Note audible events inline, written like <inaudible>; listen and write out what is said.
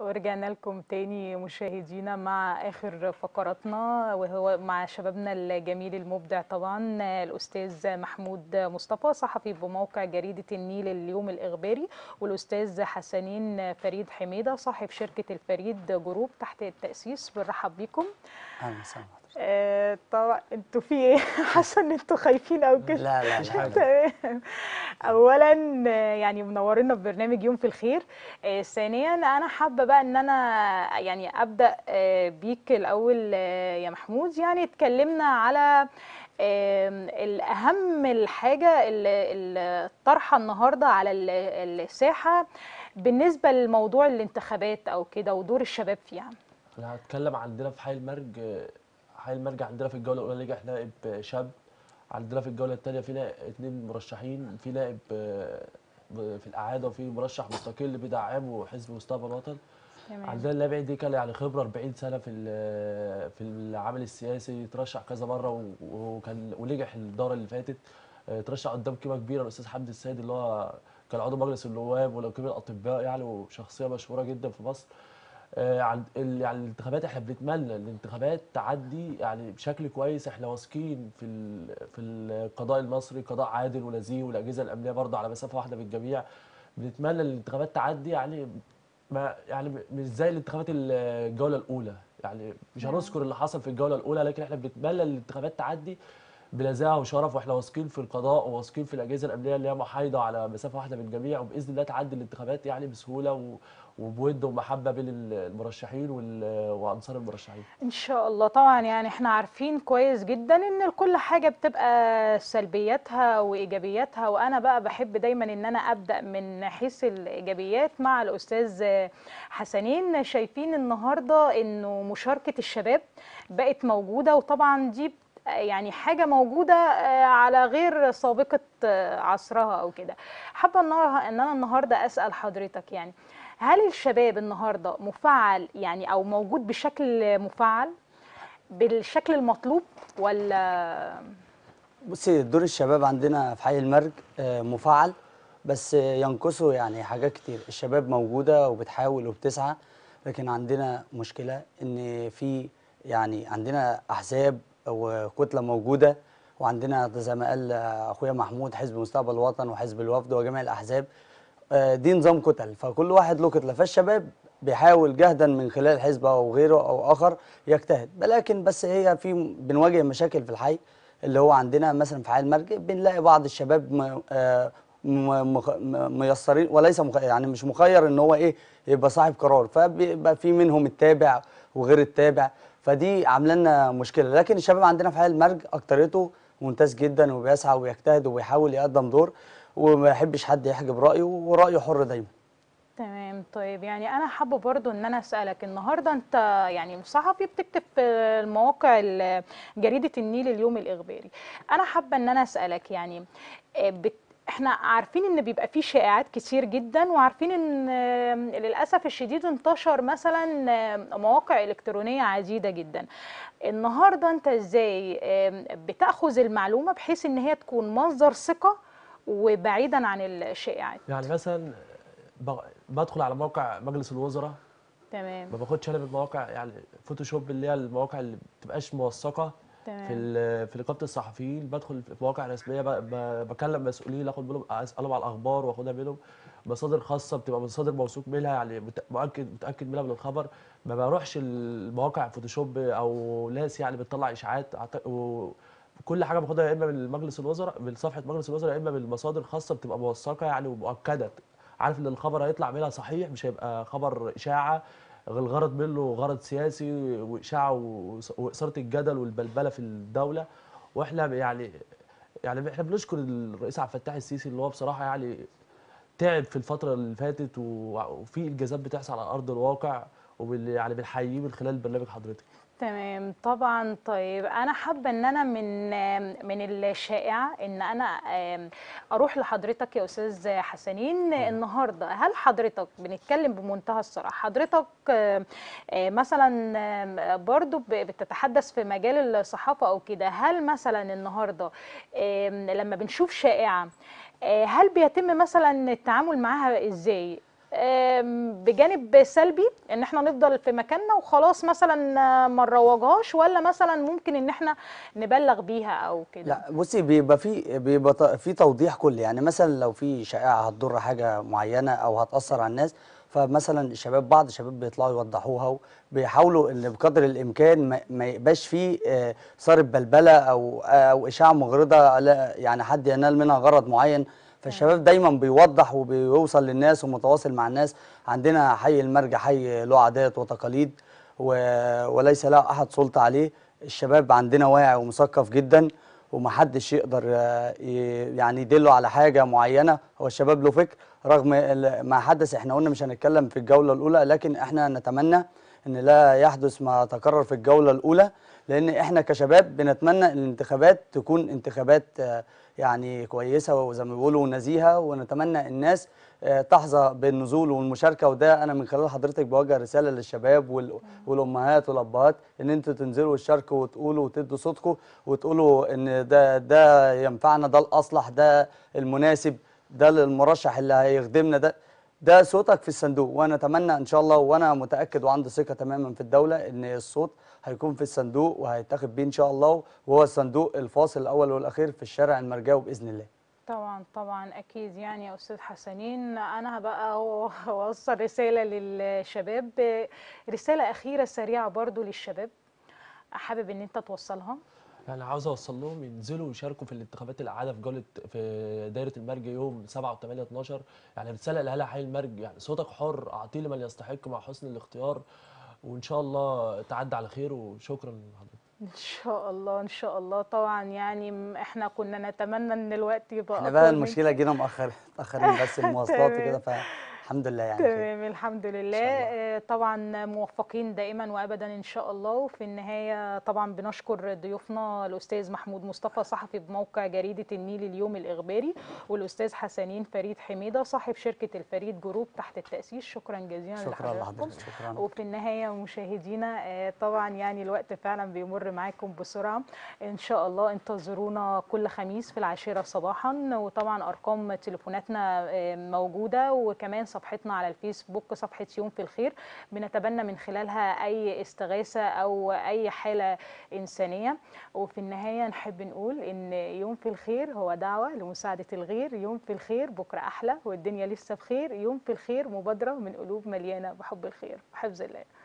ورجعنا لكم تاني مشاهدينا مع اخر فقراتنا وهو مع شبابنا الجميل المبدع طبعا الاستاذ محمود مصطفى صحفي بموقع جريده النيل اليوم الاخباري والاستاذ حسنين فريد حميده صاحب شركه الفريد جروب تحت التاسيس بنرحب بيكم اهلا وسهلا آه، طبعا انتوا في ايه <laughs> حاسه ان انتوا خايفين او كده لا لا مش حاجه اولا يعني في ببرنامج يوم في الخير آه، ثانيا انا حابه بقى ان انا يعني ابدا آه، بيك الاول يا محمود يعني اتكلمنا على الأهم الحاجة اللي طرحة النهاردة على الساحة بالنسبة لموضوع الانتخابات أو كده ودور الشباب فيها أنا هتكلم عندنا في حي المرج حي المرجع عندنا في الجوله الاولى نجح لاعب شاب عندنا في الجوله الثانيه لاعب اثنين مرشحين في لاعب آه، في الاعاده وفي مرشح مستقل بدعمه حزب مستقبل الوطن عندنا اللاعب دي كان يعني خبره 40 سنه في آه، في العمل السياسي ترشح كذا مره وكان ونجح الدوره اللي فاتت آه، ترشح قدام قيمه كبيره الاستاذ حمد السيد اللي هو كان عضو مجلس النواب ولو كبير الاطباء يعني وشخصيه مشهوره جدا في مصر آه، عند يعني الانتخابات احنا بنتمنى الانتخابات تعدي يعني بشكل كويس احنا واثقين في في القضاء المصري قضاء عادل ونزيه والاجهزه الامنيه برضه على مسافه واحده من الجميع بنتمنى الانتخابات تعدي يعني ما يعني مش زي الانتخابات الجوله الاولى يعني مش هنذكر اللي حصل في الجوله الاولى لكن احنا بنتمنى الانتخابات تعدي بنزاهه وشرف واحنا واثقين في القضاء وواثقين في الاجهزه الامنيه اللي هي محايده على مسافه واحده من الجميع وباذن الله تعدي الانتخابات يعني بسهوله و... وبود ومحبه بين المرشحين وانصار المرشحين ان شاء الله طبعا يعني احنا عارفين كويس جدا ان كل حاجه بتبقى سلبياتها وايجابياتها وانا بقى بحب دايما ان انا ابدا من حيث الايجابيات مع الاستاذ حسنين شايفين النهارده انه مشاركه الشباب بقت موجوده وطبعا دي يعني حاجه موجوده آه، على غير سابقه آه، عصرها او كده حابه ان انا النهارده اسال حضرتك يعني هل الشباب النهارده مفعل يعني او موجود بشكل مفعل بالشكل المطلوب ولا بصي دور الشباب عندنا في حي المرج آه، مفعل بس ينقصه يعني حاجات كتير الشباب موجوده وبتحاول وبتسعى لكن عندنا مشكله ان في يعني عندنا احزاب وكتله موجوده وعندنا زي ما قال اخويا محمود حزب مستقبل الوطن وحزب الوفد وجميع الاحزاب آه، دي نظام كتل فكل واحد له كتله فالشباب بيحاول جهدا من خلال حزب او غيره او اخر يجتهد ولكن بس هي في بنواجه مشاكل في الحي اللي هو عندنا مثلا في حي المرج بنلاقي بعض الشباب آه، ميسرين وليس يعني مش مخير ان هو ايه يبقى صاحب قرار فبيبقى في منهم التابع وغير التابع فدي عامله لنا مشكله لكن الشباب عندنا في حال المرج اكترته ممتاز جدا وبيسعى ويجتهد وبيحاول يقدم دور وما يحبش حد يحجب رايه ورايه حر دايما تمام طيب يعني انا حابه برضو ان انا اسالك النهارده انت يعني صحفي بتكتب في المواقع جريده النيل اليوم الاخباري انا حابه ان انا اسالك يعني آه، بت احنا عارفين ان بيبقى فيه شائعات كتير جدا وعارفين ان للاسف الشديد انتشر مثلا مواقع الكترونيه عديده جدا النهارده انت ازاي بتاخذ المعلومه بحيث ان هي تكون مصدر ثقه وبعيدا عن الشائعات يعني مثلا بدخل على موقع مجلس الوزراء تمام ما باخدش انا بالمواقع يعني فوتوشوب اللي هي المواقع اللي ما بتبقاش موثقه تمام. في في نقابه الصحفيين بدخل في مواقع رسميه بكلم مسؤولين اخد بالهم اسالهم على الاخبار واخدها منهم مصادر خاصه بتبقى مصادر موثوق منها يعني متاكد متاكد منها من الخبر ما بروحش المواقع فوتوشوب او ناس يعني بتطلع اشاعات وكل حاجه باخدها يا اما من مجلس الوزراء من صفحه مجلس الوزراء يا اما من مصادر خاصه بتبقى موثقه يعني ومؤكده عارف ان الخبر هيطلع منها صحيح مش هيبقى خبر اشاعه الغرض منه غرض سياسي واشاعه واثاره الجدل والبلبله في الدوله واحنا يعني يعني احنا بنشكر الرئيس عبد الفتاح السيسي اللي هو بصراحه يعني تعب في الفتره اللي فاتت وفي انجازات بتحصل على ارض الواقع ويعني بنحييه من خلال برنامج حضرتك تمام طبعا طيب انا حابه ان انا من من الشائعه ان انا اروح لحضرتك يا استاذ حسنين النهارده هل حضرتك بنتكلم بمنتهى الصراحه حضرتك آه، مثلا برضو بتتحدث في مجال الصحافه او كده هل مثلا النهارده لما بنشوف شائعه آه، هل بيتم مثلا التعامل معاها ازاي بجانب سلبي ان احنا نفضل في مكاننا وخلاص مثلا آه، ما نروجهاش ولا مثلا ممكن ان احنا نبلغ بيها او كده لا بصي بيبقى في بيبقى في توضيح كل يعني مثلا لو في شائعه هتضر حاجه معينه او هتاثر على الناس فمثلا الشباب بعض الشباب بيطلعوا يوضحوها وبيحاولوا ان بقدر الامكان ما يبقاش فيه آه، صارب بلبله او آه، او اشاعه مغرضه على يعني حد ينال منها غرض معين فالشباب دايما بيوضح وبيوصل للناس ومتواصل مع الناس عندنا حي المرج حي له عادات وتقاليد و... وليس له احد سلطه عليه الشباب عندنا واعي ومثقف جدا ومحدش يقدر آه، يعني يدله على حاجه معينه هو الشباب له فكر رغم ما حدث احنا قلنا مش هنتكلم في الجوله الاولى لكن احنا نتمنى ان لا يحدث ما تكرر في الجوله الاولى لان احنا كشباب بنتمنى الانتخابات تكون انتخابات آه، يعني كويسه وزي ما بيقولوا نزيهه ونتمنى الناس آه، تحظى بالنزول والمشاركه وده انا من خلال حضرتك بوجه رساله للشباب والامهات والابهات ان انتوا تنزلوا وتشاركوا وتقولوا وتدوا صوتكم وتقولوا ان ده ده ينفعنا ده الاصلح ده المناسب ده المرشح اللي هيخدمنا ده ده صوتك في الصندوق وانا اتمنى ان شاء الله وانا متاكد وعندي ثقه تماما في الدوله ان الصوت هيكون في الصندوق وهيتاخد بيه ان شاء الله وهو الصندوق الفاصل الاول والاخير في الشارع المرجاوي باذن الله طبعا طبعا اكيد يعني يا استاذ حسنين انا بقى اوصل <laughs> رساله للشباب رساله اخيره سريعه برضو للشباب حابب ان انت توصلها انا عاوز اوصل لهم ينزلوا ويشاركوا في الانتخابات القاعده في جوله في دايره المرج يوم 7 و8 12 يعني رساله لاهل حي المرج يعني صوتك حر اعطيه لمن يستحق مع حسن الاختيار وان شاء الله تعدي على خير وشكرا لحضرتك ان شاء الله ان شاء الله طبعا يعني احنا كنا نتمنى ان الوقت يبقى احنا بقى المشكله جينا مؤخر متاخرين بس المواصلات وكده <laughs> ف الحمد لله يعني تمام الحمد لله آه، طبعا موفقين دائما وابدا ان شاء الله وفي النهايه طبعا بنشكر ضيوفنا الاستاذ محمود مصطفى صحفي بموقع جريده النيل اليوم الاخباري والاستاذ حسنين فريد حميده صاحب شركه الفريد جروب تحت التاسيس شكرا جزيلا شكرا لحضرتك شكرا وفي النهايه مشاهدينا آه، طبعا يعني الوقت فعلا بيمر معاكم بسرعه ان شاء الله انتظرونا كل خميس في العاشره صباحا وطبعا ارقام تليفوناتنا آه، موجوده وكمان صفحة صفحتنا على الفيسبوك صفحة يوم في الخير بنتبنى من خلالها أي استغاثة أو أي حالة إنسانية وفي النهاية نحب نقول إن يوم في الخير هو دعوة لمساعدة الغير يوم في الخير بكرة أحلى والدنيا لسه بخير يوم في الخير مبادرة من قلوب مليانة بحب الخير وحفظ الله